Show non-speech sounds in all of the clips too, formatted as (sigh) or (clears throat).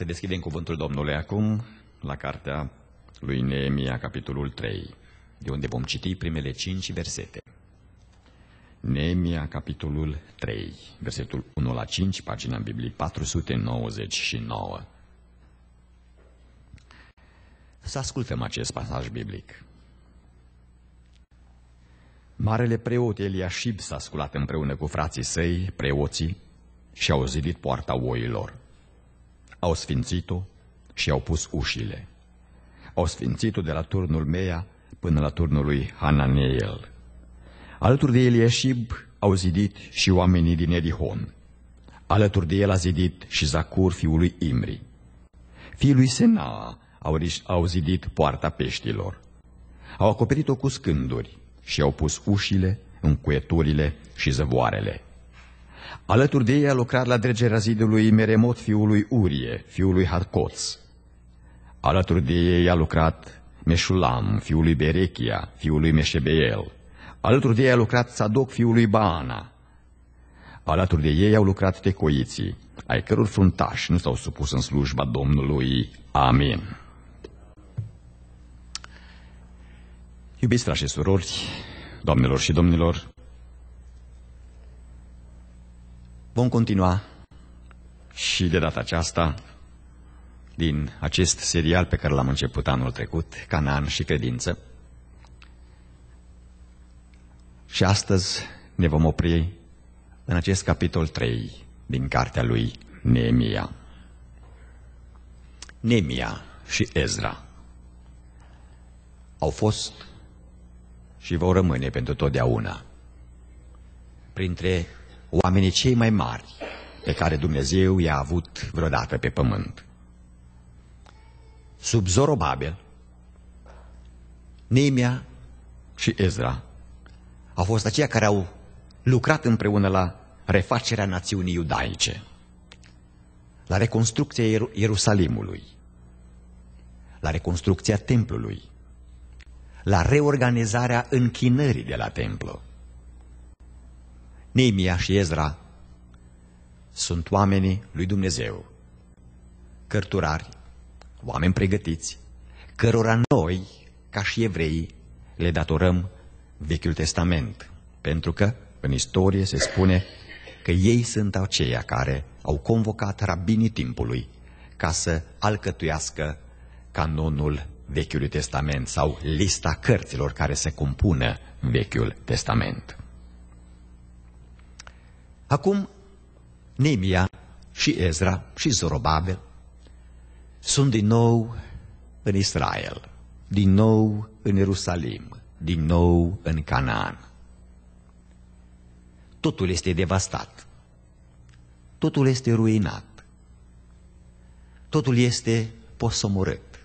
Să deschidem cuvântul Domnului acum la cartea lui Neemia, capitolul 3, de unde vom citi primele cinci versete. Neemia, capitolul 3, versetul 1 la 5, pagina în Biblie 499. Să ascultăm acest pasaj biblic. Marele preot Eliashib s-a sculat împreună cu frații săi, preoții, și au zidit poarta oilor. Au sfințit-o și au pus ușile. Au sfințit-o de la turnul Meia până la turnul lui Hananeel. Alături de Elieșib au zidit și oamenii din Erihon. Alături de el a zidit și Zacur, fiul lui Imri. Fiul lui Senaa au, au zidit poarta peștilor. Au acoperit-o cu scânduri și au pus ușile, încuieturile și zăvoarele. Alături de ei a lucrat la dregerea zidului Meremot fiului Urie, fiului Harcoț. Alături de ei a lucrat Meșulam, fiului Berechia, fiului Meșebeel. Alături de ei a lucrat Sadoc, fiului Baana. Alături de ei au lucrat tecoiții, ai căror fruntași nu s-au supus în slujba Domnului. Amin. Iubiți frași și surori, doamnelor și domnilor, Vom continua și de data aceasta din acest serial pe care l-am început anul trecut, Canaan și credință. Și astăzi ne vom opri în acest capitol 3 din cartea lui Neemia. Nemia și Ezra au fost și vor rămâne pentru totdeauna printre oamenii cei mai mari pe care Dumnezeu i-a avut vreodată pe pământ. Sub Zorobabel, Nemia și Ezra au fost aceia care au lucrat împreună la refacerea națiunii iudaice, la reconstrucția Ierusalimului, la reconstrucția templului, la reorganizarea închinării de la templu, Neimia și Ezra sunt oamenii lui Dumnezeu, cărturari, oameni pregătiți, cărora noi, ca și evrei, le datorăm Vechiul Testament, pentru că în istorie se spune că ei sunt aceia care au convocat rabinii timpului ca să alcătuiască canonul Vechiului Testament sau lista cărților care se compună Vechiul Testament. Acum Nimia și Ezra și Zorobabel sunt din nou în Israel, din nou în Ierusalim, din nou în Canaan. Totul este devastat, totul este ruinat, totul este posomorât.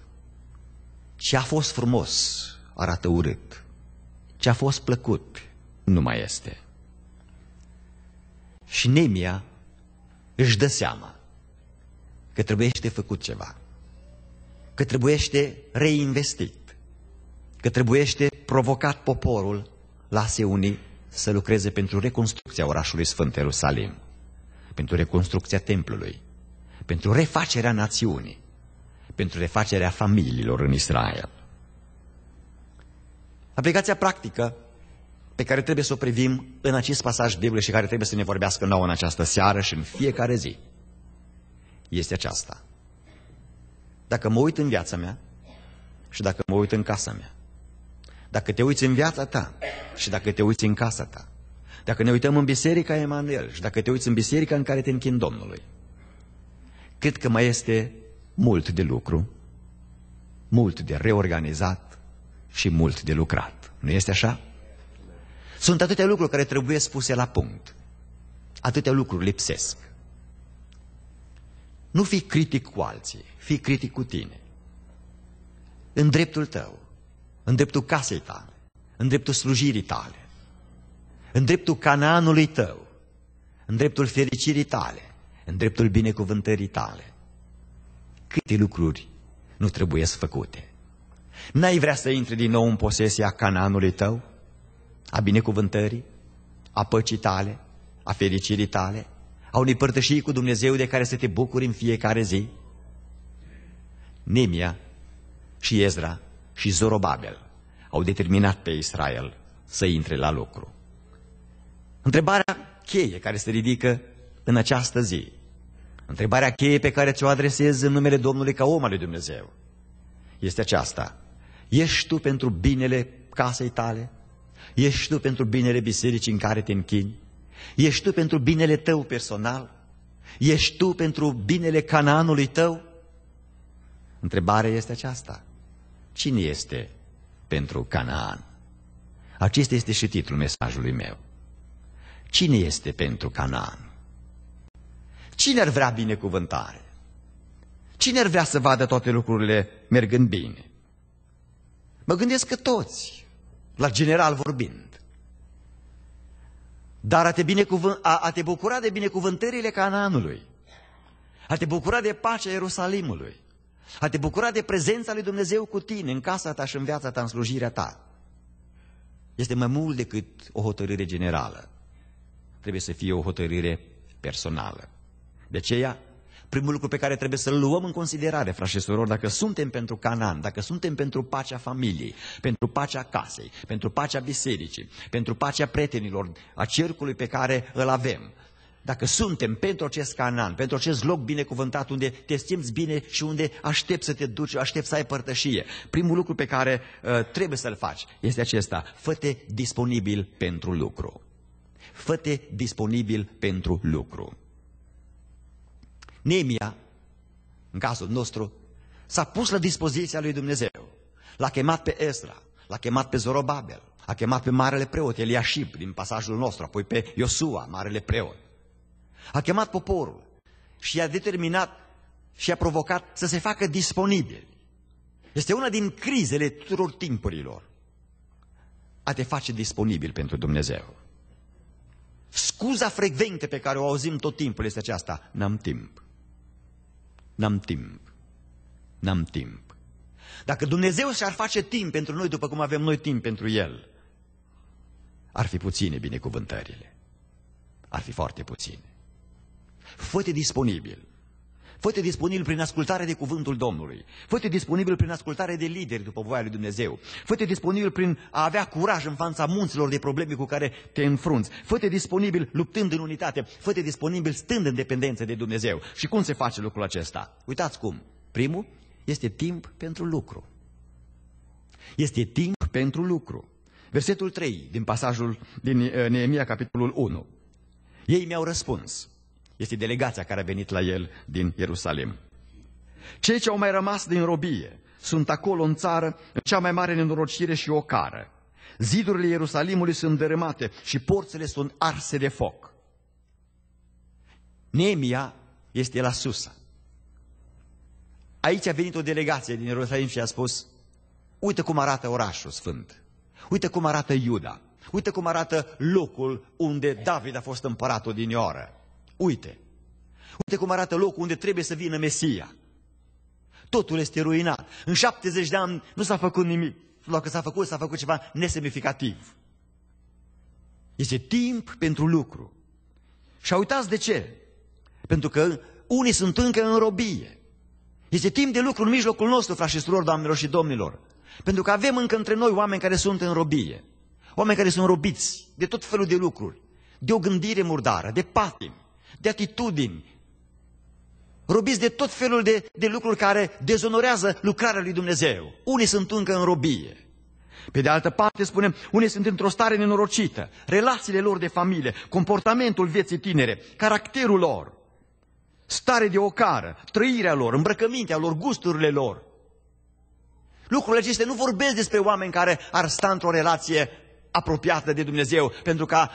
Ce a fost frumos arată urât, ce a fost plăcut nu mai este și Nemia își dă seama că trebuiește făcut ceva, că trebuiește reinvestit, că trebuiește provocat poporul la Seunii să lucreze pentru reconstrucția orașului Sfânt Ierusalim, pentru reconstrucția templului, pentru refacerea națiunii, pentru refacerea familiilor în Israel. Aplicația practică pe care trebuie să o privim în acest pasaj biblic și care trebuie să ne vorbească nouă în această seară și în fiecare zi, este aceasta. Dacă mă uit în viața mea și dacă mă uit în casa mea, dacă te uiți în viața ta și dacă te uiți în casa ta, dacă ne uităm în biserica Emanuel și dacă te uiți în biserica în care te închin Domnului, cred că mai este mult de lucru, mult de reorganizat și mult de lucrat. Nu este așa? Sunt atâtea lucruri care trebuie spuse la punct. Atâtea lucruri lipsesc. Nu fi critic cu alții, fi critic cu tine. În dreptul tău, în dreptul casei tale, în dreptul slujirii tale, în dreptul canaanului tău, în dreptul fericirii tale, în dreptul binecuvântării tale. Câte lucruri nu trebuie să făcute? N-ai vrea să intri din nou în posesia canaanului tău? a binecuvântării, a păcii tale, a fericirii tale, a unei părtășii cu Dumnezeu de care să te bucuri în fiecare zi? Nemia și Ezra și Zorobabel au determinat pe Israel să intre la lucru. Întrebarea cheie care se ridică în această zi, întrebarea cheie pe care ți-o adresez în numele Domnului ca om al lui Dumnezeu, este aceasta. Ești tu pentru binele casei tale, Ești tu pentru binele bisericii în care te închini? Ești tu pentru binele tău personal? Ești tu pentru binele cananului tău? Întrebarea este aceasta. Cine este pentru Canaan? Acesta este și titlul mesajului meu. Cine este pentru Canaan? Cine ar vrea binecuvântare? Cine ar vrea să vadă toate lucrurile mergând bine? Mă gândesc că toți la general vorbind. Dar a te, binecuvânt, a, a te bucura de binecuvântările Canaanului, a te bucura de pacea Ierusalimului, a te bucura de prezența lui Dumnezeu cu tine, în casa ta și în viața ta, în slujirea ta, este mai mult decât o hotărâre generală. Trebuie să fie o hotărâre personală. De aceea, primul lucru pe care trebuie să-l luăm în considerare, frați și surori, dacă suntem pentru Canaan, dacă suntem pentru pacea familiei, pentru pacea casei, pentru pacea bisericii, pentru pacea prietenilor, a cercului pe care îl avem, dacă suntem pentru acest Canaan, pentru acest loc binecuvântat unde te simți bine și unde aștepți să te duci, aștepți să ai părtășie, primul lucru pe care uh, trebuie să-l faci este acesta. Fă-te disponibil pentru lucru. Fă-te disponibil pentru lucru. Nemia, în cazul nostru, s-a pus la dispoziția lui Dumnezeu. L-a chemat pe Ezra, l-a chemat pe Zorobabel, a chemat pe marele preot Eliashib din pasajul nostru, apoi pe Iosua, marele preot. A chemat poporul și i-a determinat și a provocat să se facă disponibil. Este una din crizele tuturor timpurilor. A te face disponibil pentru Dumnezeu. Scuza frecventă pe care o auzim tot timpul este aceasta, n-am timp. N-am timp. N-am timp. Dacă Dumnezeu și-ar face timp pentru noi după cum avem noi timp pentru El, ar fi puține binecuvântările. Ar fi foarte puține. Fă-te disponibil. Fă-te disponibil prin ascultare de cuvântul Domnului. Fă-te disponibil prin ascultare de lideri după voia lui Dumnezeu. Fă-te disponibil prin a avea curaj în fața munților de probleme cu care te înfrunți. Fă-te disponibil luptând în unitate. Fă-te disponibil stând în dependență de Dumnezeu. Și cum se face lucrul acesta? Uitați cum. Primul este timp pentru lucru. Este timp pentru lucru. Versetul 3 din pasajul din eh, Neemia, capitolul 1. Ei mi-au răspuns. Este delegația care a venit la el din Ierusalim. Cei ce au mai rămas din robie sunt acolo în țară, în cea mai mare nenorocire și ocară. Zidurile Ierusalimului sunt dărâmate și porțile sunt arse de foc. Nemia este la Susa. Aici a venit o delegație din Ierusalim și a spus, uite cum arată orașul sfânt, uite cum arată Iuda, uite cum arată locul unde David a fost împăratul din oră. Uite, uite cum arată locul unde trebuie să vină Mesia. Totul este ruinat. În 70 de ani nu s-a făcut nimic. Dacă s-a făcut, s-a făcut ceva nesemnificativ. Este timp pentru lucru. Și uitați de ce. Pentru că unii sunt încă în robie. Este timp de lucru în mijlocul nostru, frați și surori, doamnelor și domnilor. Pentru că avem încă între noi oameni care sunt în robie. Oameni care sunt robiți de tot felul de lucruri. De o gândire murdară, de patim de atitudini, robiți de tot felul de, de lucruri care dezonorează lucrarea lui Dumnezeu. Unii sunt încă în robie. Pe de altă parte, spunem, unii sunt într-o stare nenorocită, relațiile lor de familie, comportamentul vieții tinere, caracterul lor, stare de ocară, trăirea lor, îmbrăcămintea lor, gusturile lor. Lucrurile acestea nu vorbesc despre oameni care ar sta într-o relație apropiată de Dumnezeu, pentru ca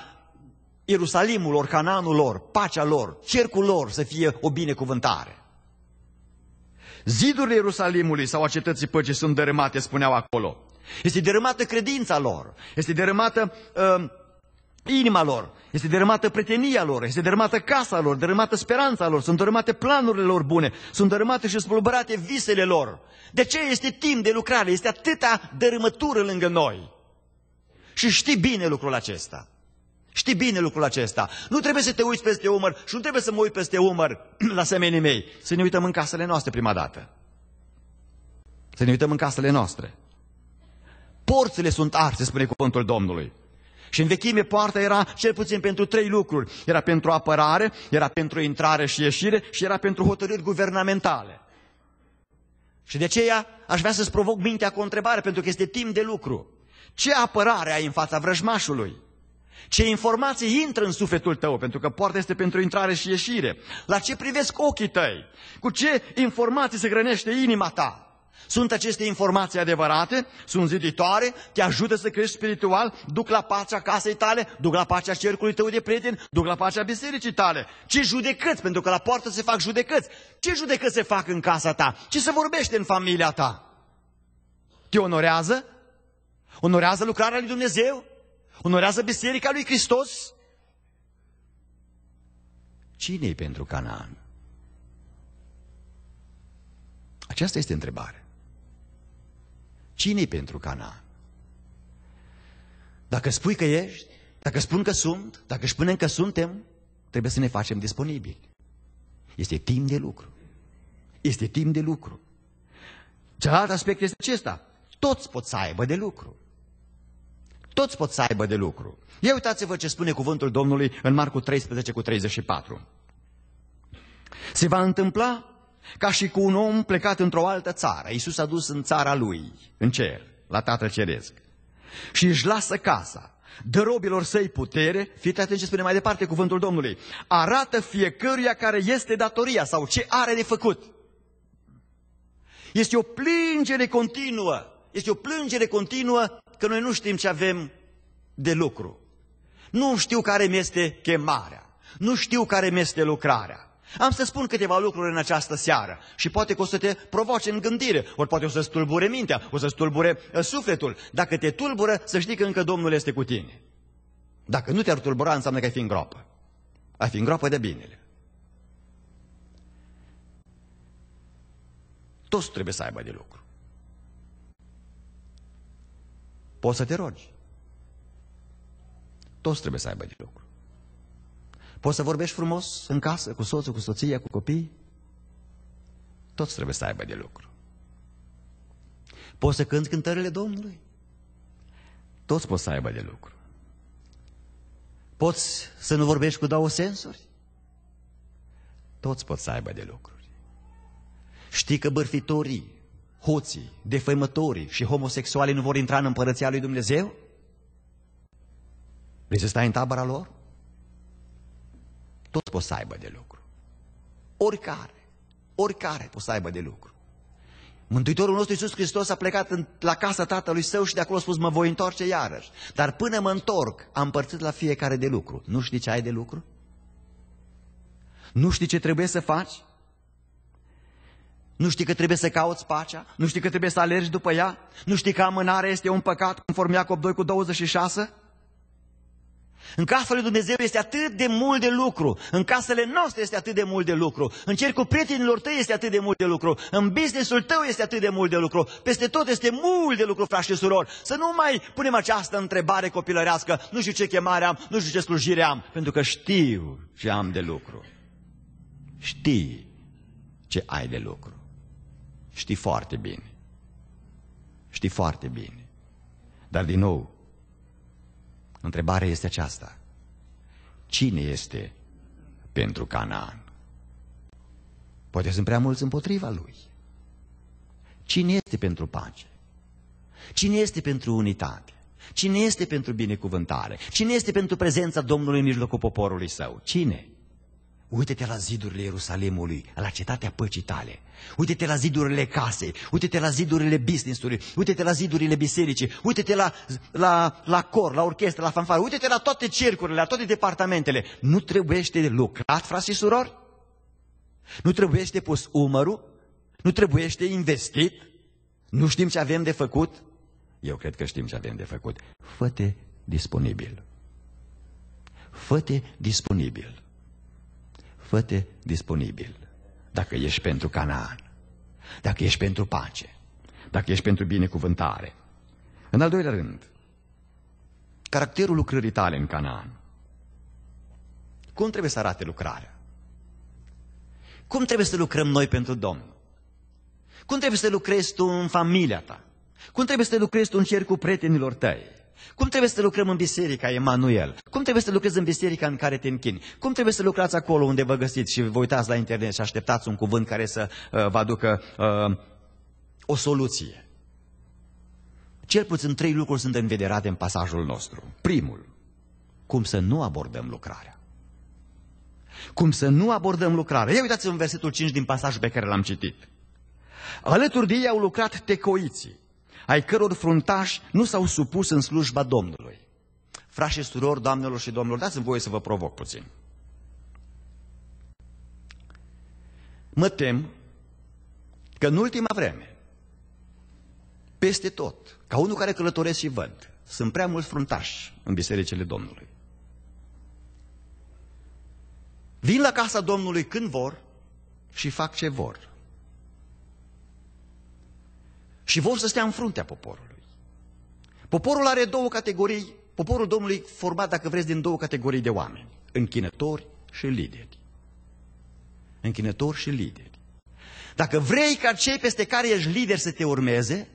Ierusalimul lor, Canaanul lor, pacea lor, cercul lor să fie o binecuvântare. Zidurile Ierusalimului sau a cetății păcii sunt dărâmate, spuneau acolo. Este dărâmată credința lor, este dărâmată uh, inima lor, este dărâmată pretenia lor, este dărâmată casa lor, dărâmată speranța lor, sunt dărâmate planurile lor bune, sunt dărâmate și spulberate visele lor. De ce este timp de lucrare? Este atâta dărâmătură lângă noi. Și știi bine lucrul acesta. Știi bine lucrul acesta. Nu trebuie să te uiți peste umăr și nu trebuie să mă uit peste umăr (clears throat) la semenii mei. Să ne uităm în casele noastre prima dată. Să ne uităm în casele noastre. Porțile sunt arse, spune cuvântul Domnului. Și în vechime poarta era cel puțin pentru trei lucruri. Era pentru apărare, era pentru intrare și ieșire și era pentru hotărâri guvernamentale. Și de aceea aș vrea să-ți provoc mintea cu o întrebare, pentru că este timp de lucru. Ce apărare ai în fața vrăjmașului? Ce informații intră în sufletul tău, pentru că poarta este pentru intrare și ieșire. La ce privesc ochii tăi? Cu ce informații se grănește inima ta? Sunt aceste informații adevărate, sunt ziditoare, te ajută să crești spiritual, duc la pacea casei tale, duc la pacea cercului tău de prieteni, duc la pacea bisericii tale. Ce judecăți, pentru că la poartă se fac judecăți. Ce judecăți se fac în casa ta? Ce se vorbește în familia ta? Te onorează? Onorează lucrarea lui Dumnezeu? Onorează biserica lui Hristos? cine e pentru Canaan? Aceasta este întrebarea. cine e pentru Canaan? Dacă spui că ești, dacă spun că sunt, dacă spunem că suntem, trebuie să ne facem disponibili. Este timp de lucru. Este timp de lucru. Celălalt aspect este acesta. Toți pot să aibă de lucru. Toți pot să aibă de lucru. Ia uitați-vă ce spune cuvântul Domnului în Marcu 13 cu 34. Se va întâmpla ca și cu un om plecat într-o altă țară. Iisus a dus în țara lui, în cer, la Tatăl Ceresc. Și își lasă casa, dă robilor săi putere, fiți atenți ce spune mai departe cuvântul Domnului, arată fiecăruia care este datoria sau ce are de făcut. Este o plângere continuă, este o plângere continuă că noi nu știm ce avem de lucru. Nu știu care mi este chemarea, nu știu care mi este lucrarea. Am să spun câteva lucruri în această seară și poate că o să te provoace în gândire, ori poate o să-ți tulbure mintea, o să-ți tulbure uh, sufletul. Dacă te tulbură, să știi că încă Domnul este cu tine. Dacă nu te-ar tulbura, înseamnă că ai fi în groapă. Ai fi în groapă de binele. Toți trebuie să aibă de lucru. Poți să te rogi. Toți trebuie să aibă de lucru. Poți să vorbești frumos în casă, cu soțul, cu soția, cu copii. Toți trebuie să aibă de lucru. Poți să cânti cântările Domnului. Toți poți să aibă de lucru. Poți să nu vorbești cu două sensuri. Toți pot să aibă de lucruri. Știi că bărfitorii hoții, defăimătorii și homosexualii nu vor intra în împărăția lui Dumnezeu? Vrei să stai în tabăra lor? Tot poți să aibă de lucru. Oricare, oricare poți să aibă de lucru. Mântuitorul nostru Iisus Hristos a plecat în, la casa tatălui său și de acolo a spus, mă voi întoarce iarăși. Dar până mă întorc, am părțit la fiecare de lucru. Nu știi ce ai de lucru? Nu știi ce trebuie să faci? Nu știi că trebuie să cauți pacea? Nu știi că trebuie să alergi după ea? Nu știi că amânarea este un păcat conform Iacob 2 cu 26? În casa lui Dumnezeu este atât de mult de lucru, în casele noastre este atât de mult de lucru, în cercul prietenilor tăi este atât de mult de lucru, în businessul tău este atât de mult de lucru, peste tot este mult de lucru, frați și surori. Să nu mai punem această întrebare copilărească, nu știu ce chemare am, nu știu ce slujire am, pentru că știu ce am de lucru. Știi ce ai de lucru. Știi foarte bine. Știi foarte bine. Dar din nou, întrebarea este aceasta. Cine este pentru Canaan? Poate sunt prea mulți împotriva lui. Cine este pentru pace? Cine este pentru unitate? Cine este pentru binecuvântare? Cine este pentru prezența Domnului în mijlocul poporului său? Cine? Uite-te la zidurile Ierusalimului, la cetatea păcii tale. Uite-te la zidurile casei, uite-te la zidurile business-ului, uite-te la zidurile bisericii, uite-te la, la, la cor, la orchestră, la fanfară, uite-te la toate cercurile, la toate departamentele. Nu trebuiește lucrat, frați și surori? Nu trebuiește pus umărul? Nu trebuiește investit? Nu știm ce avem de făcut? Eu cred că știm ce avem de făcut. Fă-te disponibil. Fă-te disponibil fă-te disponibil. Dacă ești pentru Canaan, dacă ești pentru pace, dacă ești pentru binecuvântare. În al doilea rând, caracterul lucrării tale în Canaan. Cum trebuie să arate lucrarea? Cum trebuie să lucrăm noi pentru Domnul? Cum trebuie să lucrezi tu în familia ta? Cum trebuie să lucrezi tu în cercul prietenilor tăi? Cum trebuie să lucrăm în biserica Emanuel? Cum trebuie să lucrezi în biserica în care te închini? Cum trebuie să lucrați acolo unde vă găsiți și vă uitați la internet și așteptați un cuvânt care să uh, vă aducă uh, o soluție? Cel puțin trei lucruri sunt învederate în pasajul nostru. Primul, cum să nu abordăm lucrarea. Cum să nu abordăm lucrarea. Ia uitați în versetul 5 din pasajul pe care l-am citit. Alături de ei au lucrat tecoiții, ai căror fruntași nu s-au supus în slujba Domnului. Frași și surori, doamnelor și domnilor, dați-mi voie să vă provoc puțin. Mă tem că în ultima vreme, peste tot, ca unul care călătoresc și văd, sunt prea mulți fruntași în bisericile Domnului. Vin la casa Domnului când vor și fac ce vor și vor să stea în fruntea poporului. Poporul are două categorii, poporul Domnului format, dacă vreți, din două categorii de oameni, închinători și lideri. Închinători și lideri. Dacă vrei ca cei peste care ești lider să te urmeze,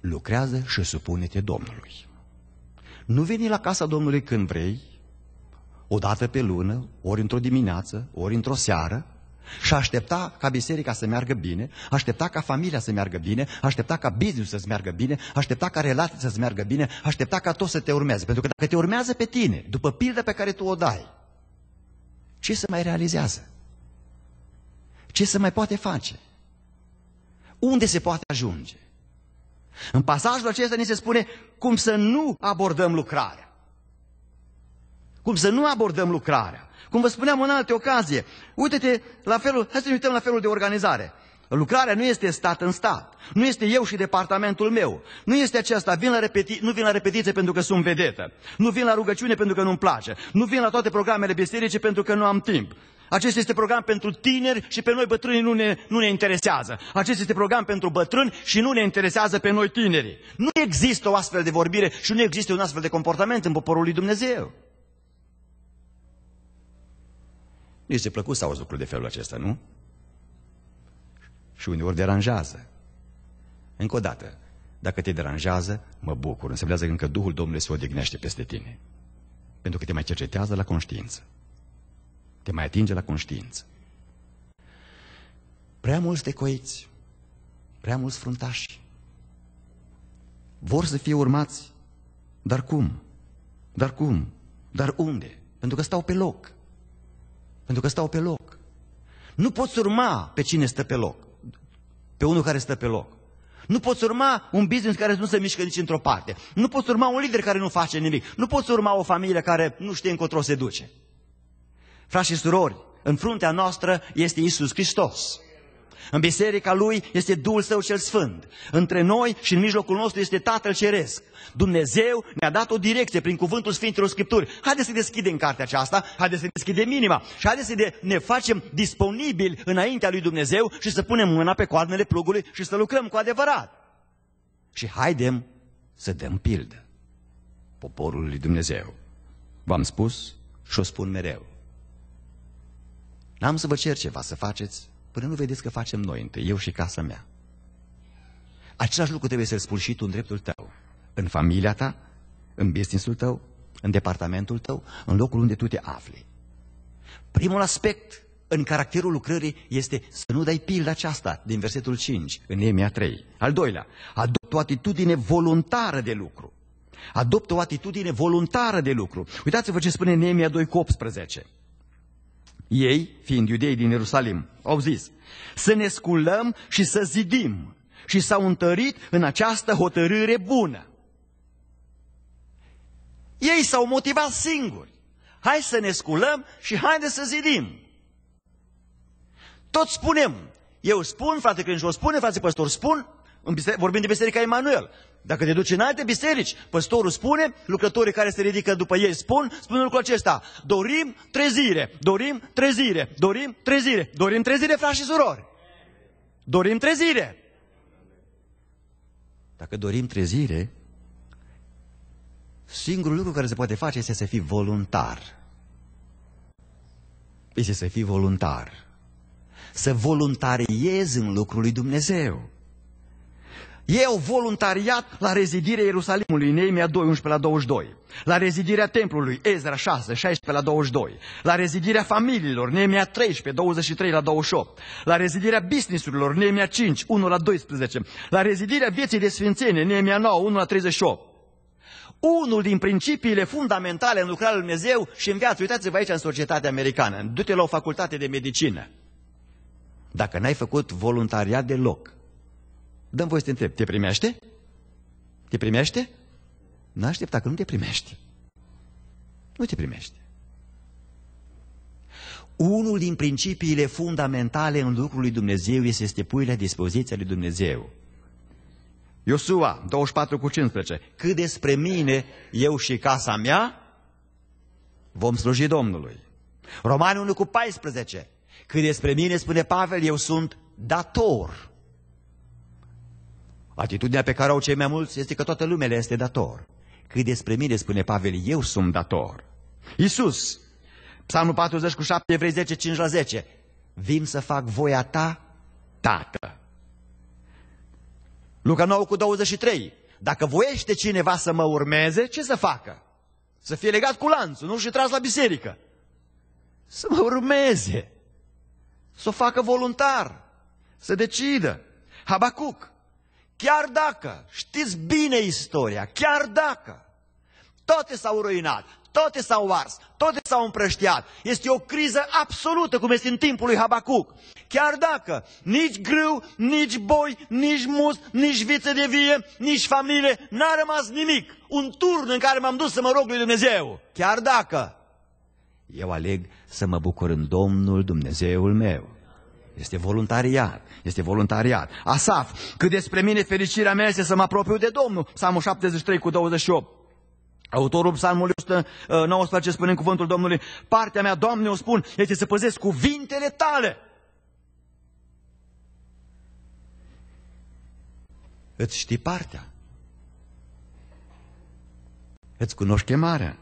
lucrează și supune-te Domnului. Nu veni la casa Domnului când vrei, o dată pe lună, ori într-o dimineață, ori într-o seară, și aștepta ca biserica să meargă bine, aștepta ca familia să meargă bine, aștepta ca business să-ți meargă bine, aștepta ca relații să-ți meargă bine, aștepta ca tot să te urmeze. Pentru că dacă te urmează pe tine, după pilda pe care tu o dai, ce se mai realizează? Ce se mai poate face? Unde se poate ajunge? În pasajul acesta ni se spune cum să nu abordăm lucrarea. Cum să nu abordăm lucrarea. Cum vă spuneam în alte ocazie, uite-te la felul, hai să ne uităm la felul de organizare. Lucrarea nu este stat în stat, nu este eu și departamentul meu, nu este aceasta, vin la repeti nu vin la repetiție pentru că sunt vedetă, nu vin la rugăciune pentru că nu-mi place, nu vin la toate programele biserice pentru că nu am timp. Acest este program pentru tineri și pe noi bătrânii nu ne, nu ne interesează. Acest este program pentru bătrâni și nu ne interesează pe noi tinerii. Nu există o astfel de vorbire și nu există un astfel de comportament în poporul lui Dumnezeu. Nu este plăcut să auzi lucruri de felul acesta, nu? Și uneori deranjează. Încă o dată, dacă te deranjează, mă bucur. Înseamnă că încă Duhul Domnului se odihnește peste tine. Pentru că te mai cercetează la conștiință. Te mai atinge la conștiință. Prea mulți decoiți, prea mulți fruntași, vor să fie urmați, dar cum? Dar cum? Dar unde? Pentru că stau pe loc. Pentru că stau pe loc. Nu poți urma pe cine stă pe loc, pe unul care stă pe loc. Nu poți urma un business care nu se mișcă nici într-o parte. Nu poți urma un lider care nu face nimic. Nu poți urma o familie care nu știe încotro se duce. Frați și surori, în fruntea noastră este Isus Hristos. În biserica Lui este Duhul Său cel Sfânt. Între noi și în mijlocul nostru este Tatăl Ceresc. Dumnezeu ne-a dat o direcție prin cuvântul Sfinților Scripturi. Haideți să deschidem cartea aceasta, haideți să deschidem inima și haideți să ne facem disponibili înaintea lui Dumnezeu și să punem mâna pe coarnele plugului și să lucrăm cu adevărat. Și haidem să dăm pildă poporul lui Dumnezeu. V-am spus și o spun mereu. N-am să vă cer ceva să faceți Până nu vedeți că facem noi între eu și casa mea. Același lucru trebuie să-l spui și tu în dreptul tău, în familia ta, în businessul tău, în departamentul tău, în locul unde tu te afli. Primul aspect în caracterul lucrării este să nu dai pilda aceasta din versetul 5, în Emia 3. Al doilea, adoptă o atitudine voluntară de lucru. Adoptă o atitudine voluntară de lucru. Uitați-vă ce spune Neemia 2 cu 18. Ei, fiind iudei din Ierusalim, au zis, să ne sculăm și să zidim. Și s-au întărit în această hotărâre bună. Ei s-au motivat singuri. Hai să ne sculăm și haide să zidim. Tot spunem, eu spun, frate Crânci, o spune, frate păstor, spun, Vorbim de Biserica Emanuel. Dacă te duci în alte biserici, păstorul spune, lucrătorii care se ridică după ei spun, spun lucrul acesta, dorim trezire, dorim trezire, dorim trezire, dorim trezire, frați și surori. Dorim trezire. Dacă dorim trezire, singurul lucru care se poate face este să fii voluntar. Este să fii voluntar. Să voluntariezi în lucrul lui Dumnezeu. Eu voluntariat la rezidirea Ierusalimului, Neemia 2, 11 la 22, la rezidirea templului, Ezra 6, 16 la 22, la rezidirea familiilor, Neemia 13, 23 la 28, la rezidirea businessurilor, Neemia 5, 1 la 12, la rezidirea vieții de sfințenie, Neemia 9, 1 la 38. Unul din principiile fundamentale în lucrarea lui Dumnezeu și în viață, uitați-vă aici în societatea americană, du-te la o facultate de medicină. Dacă n-ai făcut voluntariat deloc, Dăm voi să te întreb, te primește? Te primește? Nu aștepta că nu te primești. Nu te primește. Unul din principiile fundamentale în lucrul lui Dumnezeu este să te pui la dispoziția lui Dumnezeu. Iosua, 24 cu 15, cât despre mine, eu și casa mea, vom sluji Domnului. Romani 1 cu 14, cât despre mine, spune Pavel, eu sunt dator. Atitudinea pe care au cei mai mulți este că toată lumea le este dator. Cât despre mine, spune Pavel, eu sunt dator. Iisus, Psalmul 40 cu 7, Evrei 10, 5 la 10. Vin să fac voia ta, Tată. Luca 9 cu 23. Dacă voiește cineva să mă urmeze, ce să facă? Să fie legat cu lanțul, nu? Și tras la biserică. Să mă urmeze. Să o facă voluntar. Să decidă. Habacuc. Chiar dacă, știți bine istoria, chiar dacă toate s-au ruinat, toate s-au ars, toate s-au împrăștiat. Este o criză absolută, cum este în timpul lui Habacuc. Chiar dacă nici grâu, nici boi, nici mus, nici viță de vie, nici familie, n-a rămas nimic. Un turn în care m-am dus să mă rog lui Dumnezeu. Chiar dacă eu aleg să mă bucur în Domnul Dumnezeul meu. Este voluntariat, este voluntariat. Asaf, cât despre mine fericirea mea este să mă apropiu de Domnul. Psalmul 73 cu 28. Autorul psalmului 119 ă, spune în cuvântul Domnului, partea mea, Doamne, o spun, este să păzesc cuvintele tale. Îți știi partea. Îți cunoști chemarea.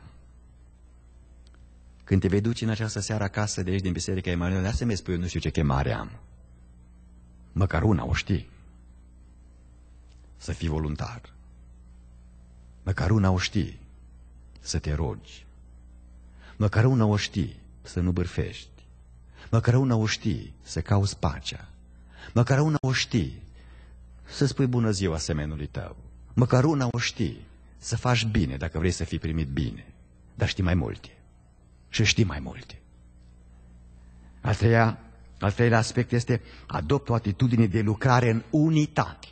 Când te vei duce în această seară acasă de aici, din Biserica Emanuel, lasă-mi spui, eu nu știu ce chemare am. Măcar una o știi. Să fii voluntar. Măcar una o știi. Să te rogi. Măcar una o știi. Să nu bârfești. Măcar una o știi. Să cauți pacea. Măcar una o știi. Să spui bună ziua semenului tău. Măcar una o știi. Să faci bine dacă vrei să fii primit bine. Dar știi mai multe și știi mai multe. Al treia al treilea aspect este adopt o atitudine de lucrare în unitate.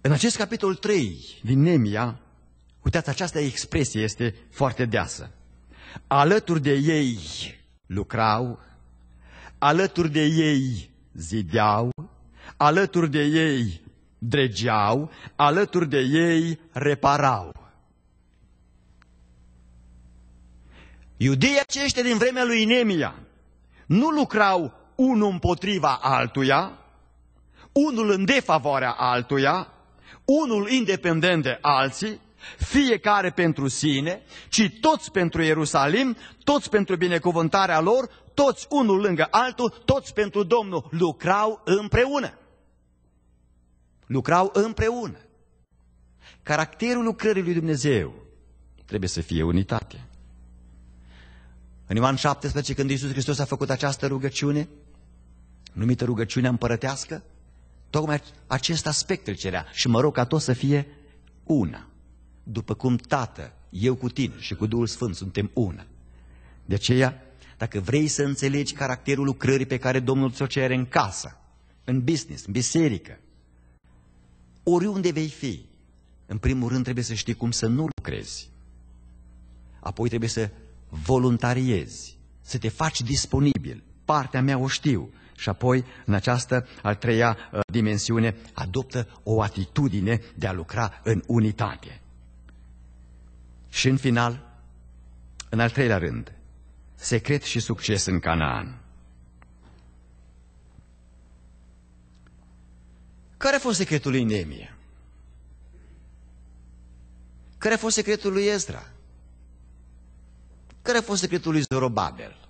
În acest capitol 3 din Nemia, uitați, această expresie este foarte deasă. Alături de ei lucrau, alături de ei zideau, alături de ei dregeau, alături de ei reparau. Iudeii aceștia din vremea lui Nemia nu lucrau unul împotriva altuia, unul în defavoarea altuia, unul independent de alții, fiecare pentru sine, ci toți pentru Ierusalim, toți pentru binecuvântarea lor, toți unul lângă altul, toți pentru Domnul, lucrau împreună. Lucrau împreună. Caracterul lucrării lui Dumnezeu trebuie să fie unitate. În Ioan 17, când Iisus Hristos a făcut această rugăciune, numită rugăciunea împărătească, tocmai acest aspect îl cerea și mă rog ca tot să fie una. După cum Tată, eu cu tine și cu Duhul Sfânt suntem una. De aceea, dacă vrei să înțelegi caracterul lucrării pe care Domnul ți-o cere în casă, în business, în biserică, oriunde vei fi, în primul rând trebuie să știi cum să nu lucrezi. Apoi trebuie să voluntariezi, să te faci disponibil, partea mea o știu. Și apoi, în această a treia uh, dimensiune, adoptă o atitudine de a lucra în unitate. Și în final, în al treilea rând, secret și succes în Canaan. Care a fost secretul lui Nemie? Care a fost secretul lui Ezra? Care a fost secretul lui Zorobabel?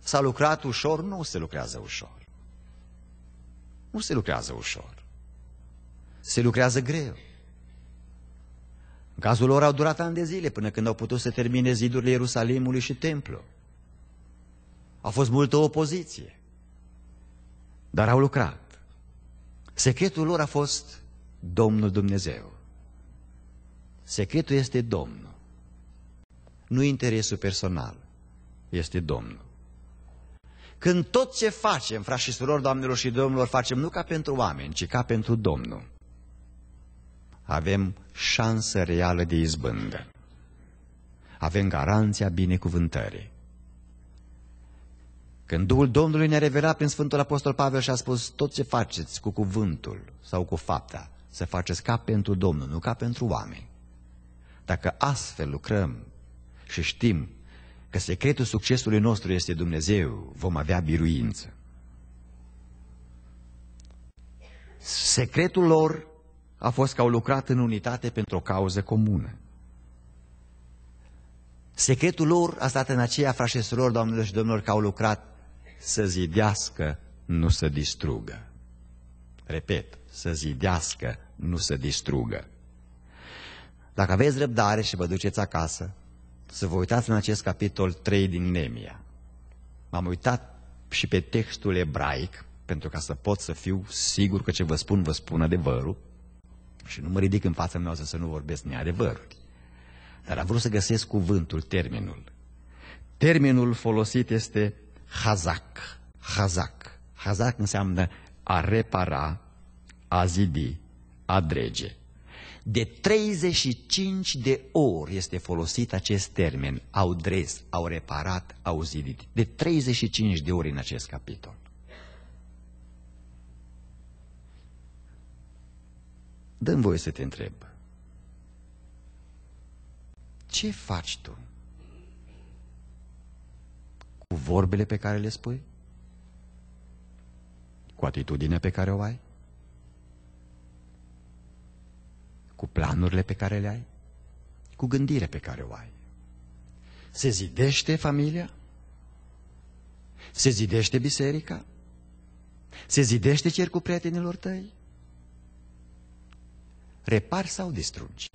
S-a lucrat ușor? Nu se lucrează ușor. Nu se lucrează ușor. Se lucrează greu. În cazul lor au durat ani de zile până când au putut să termine zidurile Ierusalimului și templu. A fost multă opoziție. Dar au lucrat. Secretul lor a fost Domnul Dumnezeu. Secretul este Domnul nu interesul personal, este Domnul. Când tot ce facem, frați și surori, doamnelor și domnilor, facem nu ca pentru oameni, ci ca pentru Domnul, avem șansă reală de izbândă. Avem garanția binecuvântării. Când Duhul Domnului ne-a revelat prin Sfântul Apostol Pavel și a spus tot ce faceți cu cuvântul sau cu fapta, să faceți ca pentru Domnul, nu ca pentru oameni. Dacă astfel lucrăm și știm că secretul succesului nostru este Dumnezeu, vom avea biruință. Secretul lor a fost că au lucrat în unitate pentru o cauză comună. Secretul lor a stat în aceea, frașesurilor, doamnelor și domnilor, că au lucrat să zidească, nu să distrugă. Repet, să zidească, nu să distrugă. Dacă aveți răbdare și vă duceți acasă, să vă uitați în acest capitol 3 din Nemia. M-am uitat și pe textul ebraic, pentru ca să pot să fiu sigur că ce vă spun, vă spun adevărul și nu mă ridic în fața mea să nu vorbesc neadevăruri. Dar am vrut să găsesc cuvântul, termenul. Termenul folosit este hazak. Hazak. Hazak înseamnă a repara, a zidi, a drege. De 35 de ori este folosit acest termen, au dres, au reparat, au zidit. De 35 de ori în acest capitol. Dăm voie să te întreb. Ce faci tu cu vorbele pe care le spui? Cu atitudinea pe care o ai? cu planurile pe care le ai, cu gândirea pe care o ai. Se zidește familia? Se zidește biserica? Se zidește cercul prietenilor tăi? Repar sau distrugi?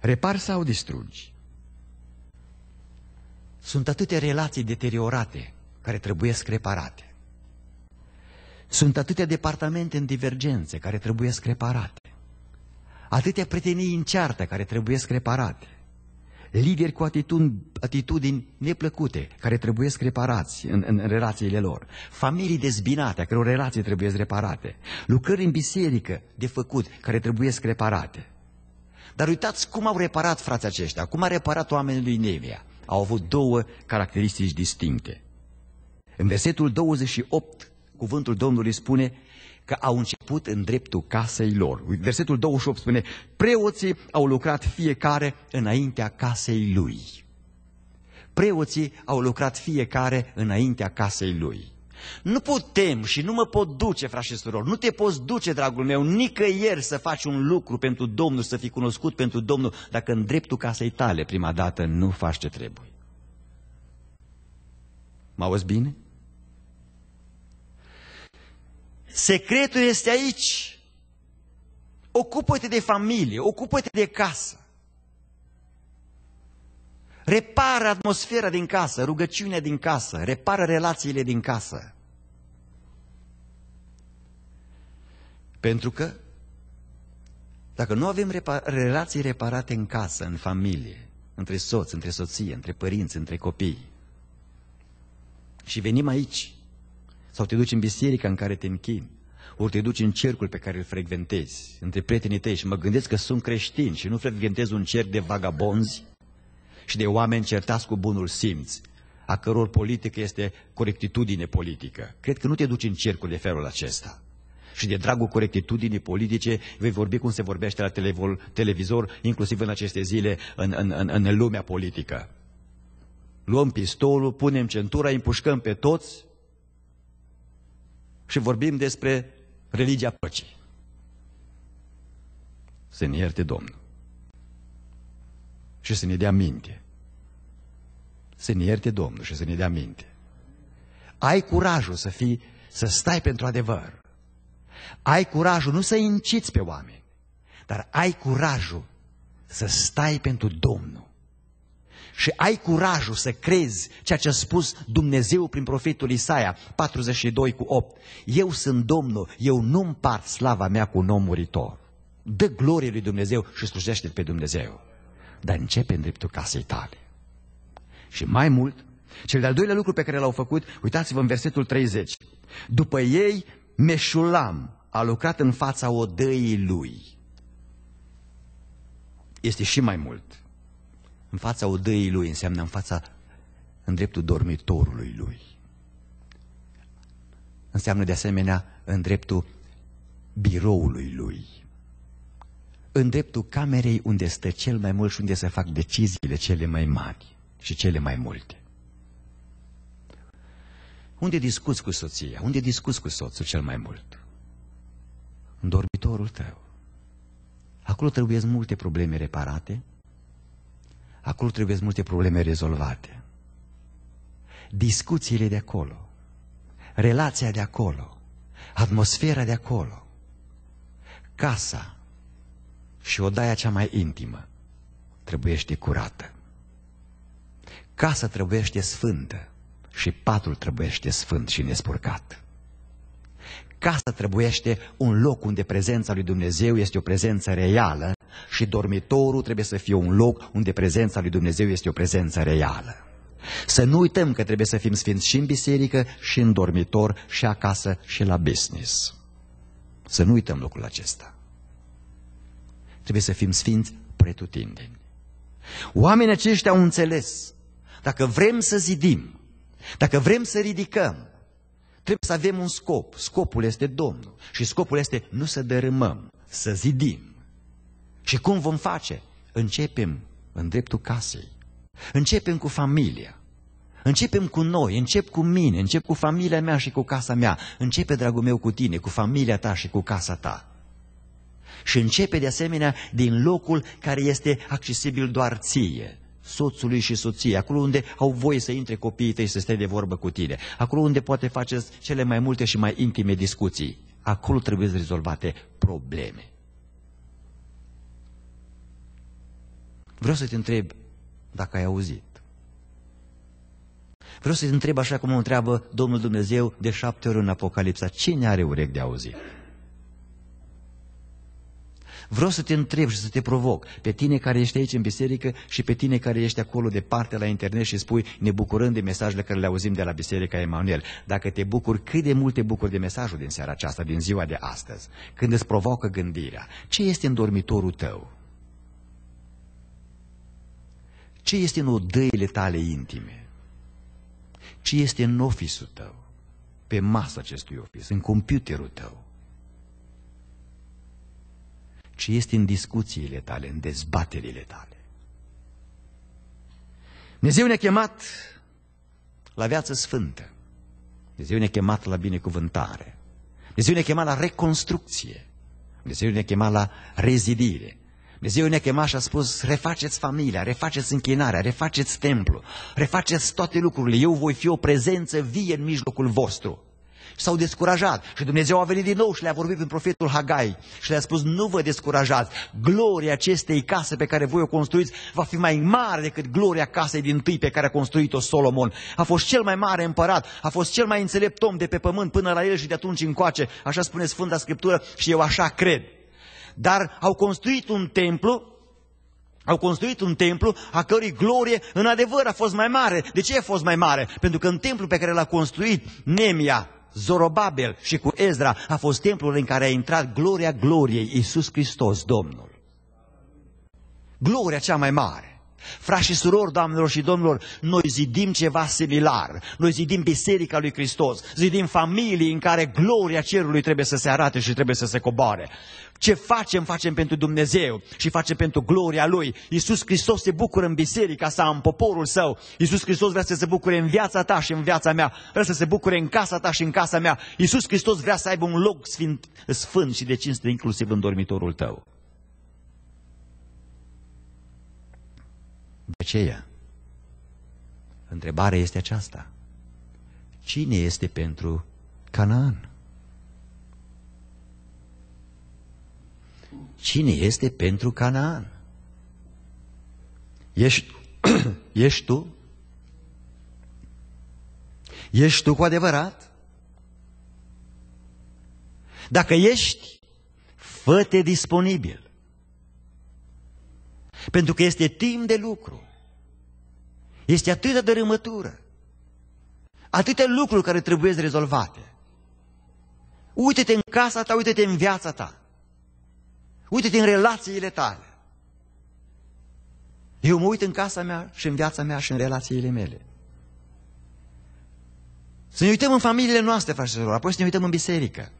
Repar sau distrugi? Sunt atâtea relații deteriorate care trebuie reparate. Sunt atâtea departamente în divergențe care trebuie reparate atâtea prietenii în ceartă care trebuie reparate, lideri cu atitudini, atitudini neplăcute care trebuie reparați în, în relațiile lor, familii dezbinate a căror relații trebuie reparate, lucrări în biserică de făcut care trebuie reparate. Dar uitați cum au reparat frații aceștia, cum a reparat oamenii lui Nemia. Au avut două caracteristici distincte. În versetul 28, cuvântul Domnului spune că au început în dreptul casei lor. Versetul 28 spune, preoții au lucrat fiecare înaintea casei lui. Preoții au lucrat fiecare înaintea casei lui. Nu putem și nu mă pot duce, frați și nu te poți duce, dragul meu, nicăieri să faci un lucru pentru Domnul, să fii cunoscut pentru Domnul, dacă în dreptul casei tale prima dată nu faci ce trebuie. Mă auzi bine? Secretul este aici. Ocupă-te de familie, ocupă-te de casă. Repară atmosfera din casă, rugăciunea din casă, repară relațiile din casă. Pentru că dacă nu avem repa relații reparate în casă, în familie, între soț, între soție, între părinți, între copii, și venim aici sau te duci în biserica în care te închini, ori te duci în cercul pe care îl frecventezi, între prietenii tăi și mă gândesc că sunt creștini și nu frecventez un cerc de vagabonzi și de oameni certați cu bunul simț, a căror politică este corectitudine politică. Cred că nu te duci în cercul de felul acesta. Și de dragul corectitudinii politice vei vorbi cum se vorbește la televizor, inclusiv în aceste zile, în, în, în, în lumea politică. Luăm pistolul, punem centura, împușcăm pe toți și vorbim despre religia păcii. Să ne ierte Domnul și să ne dea minte. Să ne ierte Domnul și să ne dea minte. Ai curajul să fii, să stai pentru adevăr. Ai curajul nu să inciți pe oameni, dar ai curajul să stai pentru Domnul și ai curajul să crezi ceea ce a spus Dumnezeu prin profetul Isaia 42 cu 8. Eu sunt Domnul, eu nu împart slava mea cu un om muritor. Dă glorie lui Dumnezeu și slujește pe Dumnezeu. Dar începe în dreptul casei tale. Și mai mult, cel de-al doilea lucru pe care l-au făcut, uitați-vă în versetul 30. După ei, Meșulam a lucrat în fața odăii lui. Este și mai mult în fața odăii lui, înseamnă în fața, în dreptul dormitorului lui. Înseamnă de asemenea în dreptul biroului lui. În dreptul camerei unde stă cel mai mult și unde se fac deciziile cele mai mari și cele mai multe. Unde discuți cu soția? Unde discuți cu soțul cel mai mult? În dormitorul tău. Acolo trebuie multe probleme reparate, acolo trebuie multe probleme rezolvate. Discuțiile de acolo, relația de acolo, atmosfera de acolo, casa și odaia cea mai intimă trebuiește curată. Casa trebuiește sfântă și patul trebuiește sfânt și nespurcat casă trebuiește un loc unde prezența lui Dumnezeu este o prezență reală și dormitorul trebuie să fie un loc unde prezența lui Dumnezeu este o prezență reală. Să nu uităm că trebuie să fim sfinți și în biserică, și în dormitor, și acasă, și la business. Să nu uităm lucrul acesta. Trebuie să fim sfinți pretutindeni. Oamenii aceștia au înțeles. Dacă vrem să zidim, dacă vrem să ridicăm, Trebuie să avem un scop. Scopul este Domnul. Și scopul este nu să dărâmăm, să zidim. Și cum vom face? Începem în dreptul casei. Începem cu familia. Începem cu noi, încep cu mine, încep cu familia mea și cu casa mea. Începe, dragul meu, cu tine, cu familia ta și cu casa ta. Și începe, de asemenea, din locul care este accesibil doar ție soțului și soției, acolo unde au voie să intre copiii tăi să stai de vorbă cu tine, acolo unde poate faceți cele mai multe și mai intime discuții. Acolo trebuie să rezolvate probleme. Vreau să te întreb dacă ai auzit. Vreau să te întreb așa cum o întreabă Domnul Dumnezeu de șapte ori în Apocalipsa. Cine are urechi de auzit? Vreau să te întreb și să te provoc pe tine care ești aici în biserică și pe tine care ești acolo departe la internet și spui ne bucurând de mesajele care le auzim de la Biserica Emanuel. Dacă te bucuri, cât de mult te bucuri de mesajul din seara aceasta, din ziua de astăzi, când îți provoacă gândirea. Ce este în dormitorul tău? Ce este în odăile tale intime? Ce este în ofisul tău? Pe masa acestui ofis, în computerul tău? ci este în discuțiile tale, în dezbaterile tale. Dumnezeu ne-a chemat la viață sfântă. Dumnezeu ne-a chemat la binecuvântare. Dumnezeu ne-a chemat la reconstrucție. Dumnezeu ne-a chemat la rezidire. Dumnezeu ne-a chemat și a spus, refaceți familia, refaceți închinarea, refaceți templu, refaceți toate lucrurile. Eu voi fi o prezență vie în mijlocul vostru și s-au descurajat. Și Dumnezeu a venit din nou și le-a vorbit prin profetul Hagai și le-a spus, nu vă descurajați, gloria acestei case pe care voi o construiți va fi mai mare decât gloria casei din tâi pe care a construit-o Solomon. A fost cel mai mare împărat, a fost cel mai înțelept om de pe pământ până la el și de atunci încoace, așa spune Sfânta Scriptură și eu așa cred. Dar au construit un templu au construit un templu a cărui glorie în adevăr a fost mai mare. De ce a fost mai mare? Pentru că în templu pe care l-a construit Nemia, Zorobabel și cu Ezra a fost templul în care a intrat gloria gloriei Iisus Hristos, Domnul. Gloria cea mai mare. Frați și surori, doamnelor și domnilor, noi zidim ceva similar. Noi zidim Biserica lui Hristos, zidim familii în care gloria cerului trebuie să se arate și trebuie să se coboare. Ce facem, facem pentru Dumnezeu și facem pentru gloria Lui. Iisus Hristos se bucură în biserica sa, în poporul său. Iisus Hristos vrea să se bucure în viața ta și în viața mea. Vrea să se bucure în casa ta și în casa mea. Iisus Hristos vrea să aibă un loc sfânt, sfânt și de cinste, inclusiv în dormitorul tău. De aceea, întrebarea este aceasta. Cine este pentru Canaan? cine este pentru Canaan. Ești, (clears throat) ești tu? Ești tu cu adevărat? Dacă ești, fă-te disponibil. Pentru că este timp de lucru. Este atât de rămătură. Atâtea lucruri care trebuie rezolvate. Uite-te în casa ta, uite-te în viața ta. Uite-te în relațiile tale. Eu mă uit în casa mea și în viața mea și în relațiile mele. Să ne uităm în familiile noastre, fraților, apoi să ne uităm în biserică.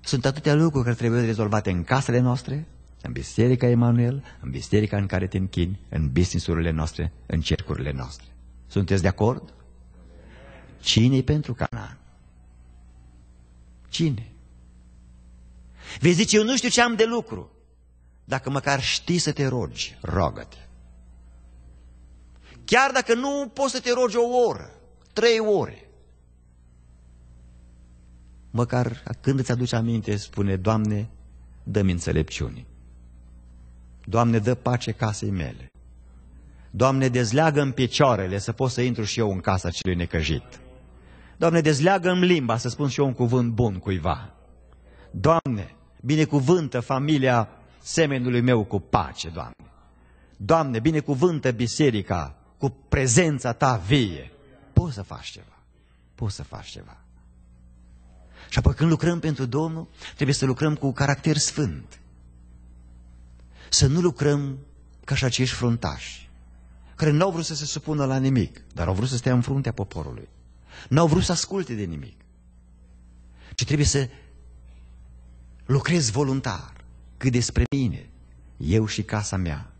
Sunt atâtea lucruri care trebuie rezolvate în casele noastre, în biserica Emanuel, în biserica în care te închini, în businessurile noastre, în cercurile noastre. Sunteți de acord? Cine i pentru Canaan? Cine? Vei zice, eu nu știu ce am de lucru. Dacă măcar știi să te rogi, rogă-te. Chiar dacă nu poți să te rogi o oră, trei ore, măcar când îți aduci aminte, spune, Doamne, dă-mi înțelepciune. Doamne, dă pace casei mele. Doamne, dezleagă în picioarele să pot să intru și eu în casa celui necăjit. Doamne, dezleagă în limba să spun și eu un cuvânt bun cuiva. Doamne, binecuvântă familia semenului meu cu pace, Doamne. Doamne, binecuvântă biserica cu prezența Ta vie. Poți să faci ceva. Poți să faci ceva. Și apoi când lucrăm pentru Domnul, trebuie să lucrăm cu caracter sfânt. Să nu lucrăm ca și acești fruntași, care n-au vrut să se supună la nimic, dar au vrut să stea în fruntea poporului. N-au vrut să asculte de nimic. Ci trebuie să lucrez voluntar. Cât despre mine, eu și casa mea.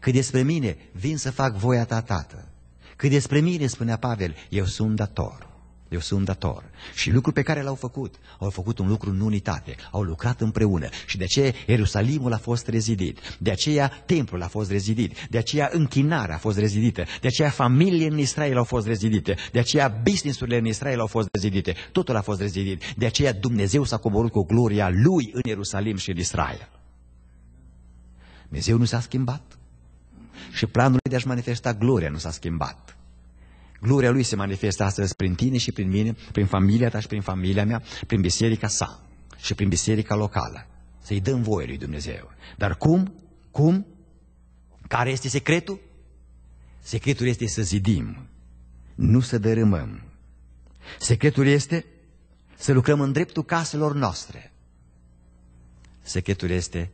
Cât despre mine, vin să fac voia ta, Tată. Cât despre mine, spunea Pavel, eu sunt dator eu sunt dator. Și lucrul pe care l-au făcut, au făcut un lucru în unitate, au lucrat împreună și de aceea Ierusalimul a fost rezidit, de aceea templul a fost rezidit, de aceea închinarea a fost rezidită, de aceea familiile în Israel au fost rezidite, de aceea businessurile în Israel au fost rezidite, totul a fost rezidit, de aceea Dumnezeu s-a coborât cu gloria Lui în Ierusalim și în Israel. Dumnezeu nu s-a schimbat și planul de a-și manifesta gloria nu s-a schimbat. Gloria Lui se manifestă astăzi prin tine și prin mine, prin familia ta și prin familia mea, prin biserica sa și prin biserica locală. Să-i dăm voie lui Dumnezeu. Dar cum? Cum? Care este secretul? Secretul este să zidim, nu să dărâmăm. Secretul este să lucrăm în dreptul caselor noastre. Secretul este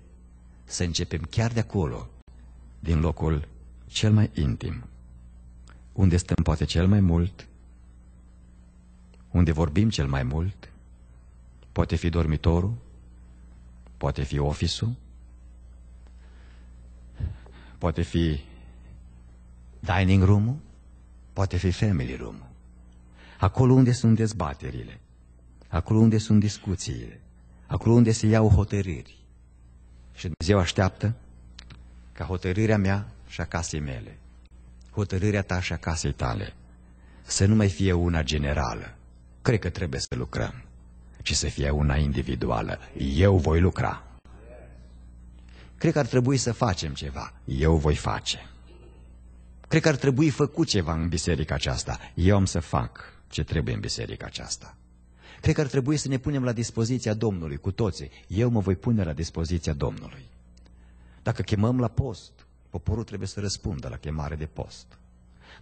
să începem chiar de acolo, din locul cel mai intim unde stăm poate cel mai mult, unde vorbim cel mai mult, poate fi dormitorul, poate fi ofisul, poate fi dining room poate fi family room Acolo unde sunt dezbaterile, acolo unde sunt discuțiile, acolo unde se iau hotărâri. Și Dumnezeu așteaptă ca hotărârea mea și a casei mele hotărârea ta și a casei tale să nu mai fie una generală, cred că trebuie să lucrăm, ci să fie una individuală, eu voi lucra. Cred că ar trebui să facem ceva, eu voi face. Cred că ar trebui făcut ceva în biserica aceasta, eu am să fac ce trebuie în biserica aceasta. Cred că ar trebui să ne punem la dispoziția Domnului cu toții. Eu mă voi pune la dispoziția Domnului. Dacă chemăm la post, Poporul trebuie să răspundă la chemare de post.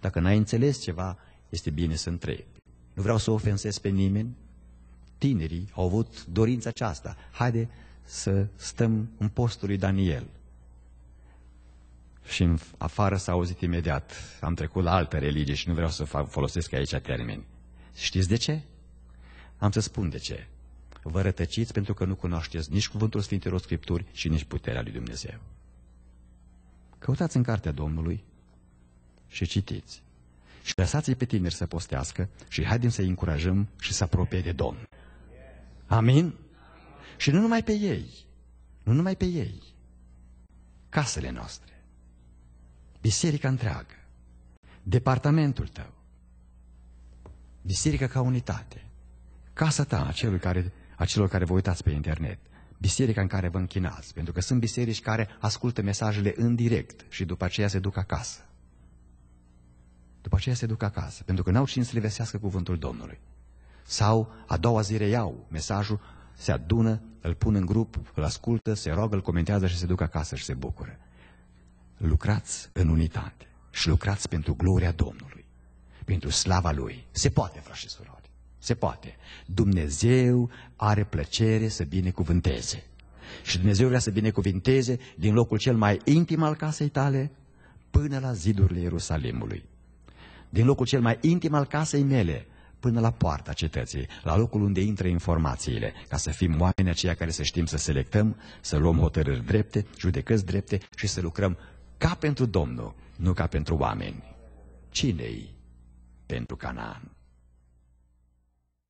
Dacă n-ai înțeles ceva, este bine să întrebi. Nu vreau să ofensez pe nimeni. Tinerii au avut dorința aceasta. Haide să stăm în postul lui Daniel. Și în afară s-a auzit imediat. Am trecut la altă religie și nu vreau să folosesc aici termeni. Știți de ce? Am să spun de ce. Vă rătăciți pentru că nu cunoașteți nici cuvântul Sfintelor Scripturi și nici puterea lui Dumnezeu. Căutați în cartea Domnului și citiți. Și lăsați-i pe tineri să postească și haidem să-i încurajăm și să apropie de Domn. Amin? Și nu numai pe ei, nu numai pe ei, casele noastre, biserica întreagă, departamentul tău, biserica ca unitate, casa ta, acelui care, care vă uitați pe internet, biserica în care vă închinați, pentru că sunt biserici care ascultă mesajele în direct și după aceea se duc acasă. După aceea se duc acasă, pentru că n-au cine să le vesească cuvântul Domnului. Sau a doua zi reiau mesajul, se adună, îl pun în grup, îl ascultă, se roagă, îl comentează și se duc acasă și se bucură. Lucrați în unitate și lucrați pentru gloria Domnului, pentru slava Lui. Se poate, frate și surori. Se poate. Dumnezeu are plăcere să binecuvânteze. Și Dumnezeu vrea să binecuvinteze din locul cel mai intim al casei tale până la zidurile Ierusalimului. Din locul cel mai intim al casei mele până la poarta cetății, la locul unde intră informațiile, ca să fim oameni aceia care să știm să selectăm, să luăm hotărâri drepte, judecăți drepte și să lucrăm ca pentru Domnul, nu ca pentru oameni. Cine-i pentru Canaan?